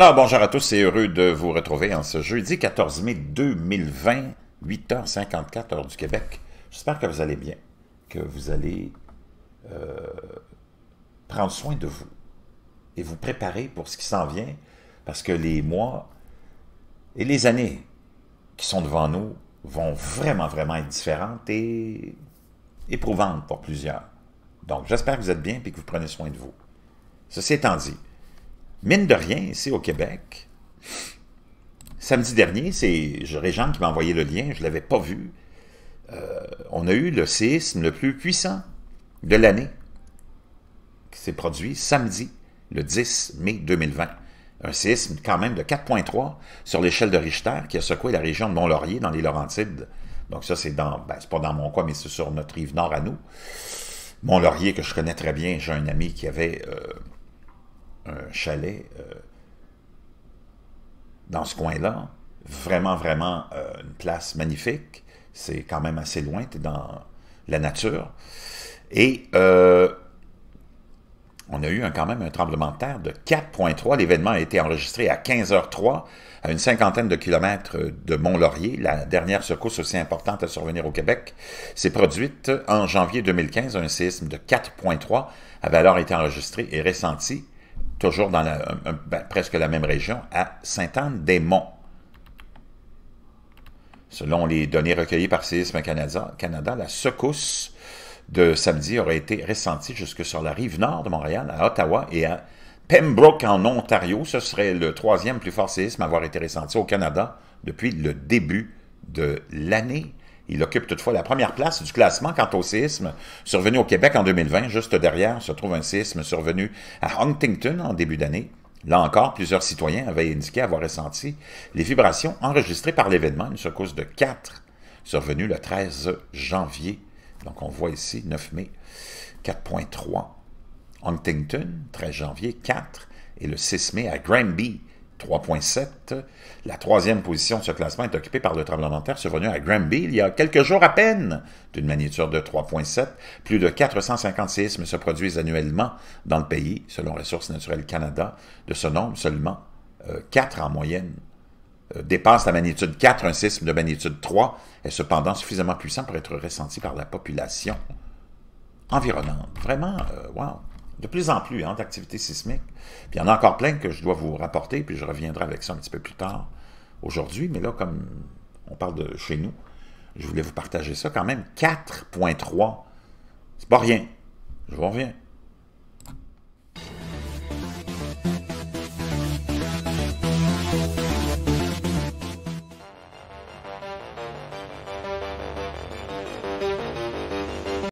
Alors, bonjour à tous et heureux de vous retrouver en ce jeudi 14 mai 2020, 8h54 heure du Québec. J'espère que vous allez bien, que vous allez euh, prendre soin de vous et vous préparer pour ce qui s'en vient, parce que les mois et les années qui sont devant nous vont vraiment, vraiment être différentes et éprouvantes pour plusieurs. Donc, j'espère que vous êtes bien et que vous prenez soin de vous. Ceci étant dit, Mine de rien, ici au Québec, samedi dernier, c'est régent qui m'a envoyé le lien, je ne l'avais pas vu. Euh, on a eu le séisme le plus puissant de l'année qui s'est produit samedi, le 10 mai 2020. Un séisme quand même de 4.3 sur l'échelle de Richter qui a secoué la région de Mont-Laurier dans les Laurentides. Donc ça, c'est dans, ben, pas dans mon coin, mais c'est sur notre rive nord à nous. Mont-Laurier, que je connais très bien, j'ai un ami qui avait euh, un chalet euh, dans ce coin-là. Vraiment, vraiment euh, une place magnifique. C'est quand même assez loin, tu es dans la nature. Et euh, on a eu un, quand même un tremblement de terre de 4.3. L'événement a été enregistré à 15h03, à une cinquantaine de kilomètres de Mont-Laurier. La dernière secousse aussi importante à survenir au Québec s'est produite en janvier 2015. Un séisme de 4.3 avait alors été enregistré et ressenti toujours dans ben, presque la même région, à Sainte-Anne-des-Monts. Selon les données recueillies par Séisme Canada, Canada, la secousse de samedi aurait été ressentie jusque sur la rive nord de Montréal, à Ottawa et à Pembroke en Ontario. Ce serait le troisième plus fort séisme à avoir été ressenti au Canada depuis le début de l'année il occupe toutefois la première place du classement quant au séisme survenu au Québec en 2020. Juste derrière se trouve un séisme survenu à Huntington en début d'année. Là encore, plusieurs citoyens avaient indiqué avoir ressenti les vibrations enregistrées par l'événement, une secousse de 4 survenue le 13 janvier. Donc on voit ici 9 mai 4.3. Huntington, 13 janvier 4 et le 6 mai à Granby 3,7. La troisième position de ce classement est occupée par le tremblement de terre survenu à Granby il y a quelques jours à peine, d'une magnitude de 3,7. Plus de 450 séismes se produisent annuellement dans le pays, selon Ressources naturelles Canada. De ce nombre, seulement 4 euh, en moyenne euh, dépassent la magnitude 4. Un séisme de magnitude 3 est cependant suffisamment puissant pour être ressenti par la population environnante. Vraiment, euh, wow! de plus en plus hein, d'activités sismiques. Puis il y en a encore plein que je dois vous rapporter, puis je reviendrai avec ça un petit peu plus tard aujourd'hui. Mais là, comme on parle de chez nous, je voulais vous partager ça quand même. 4.3, c'est pas rien. Je vous reviens.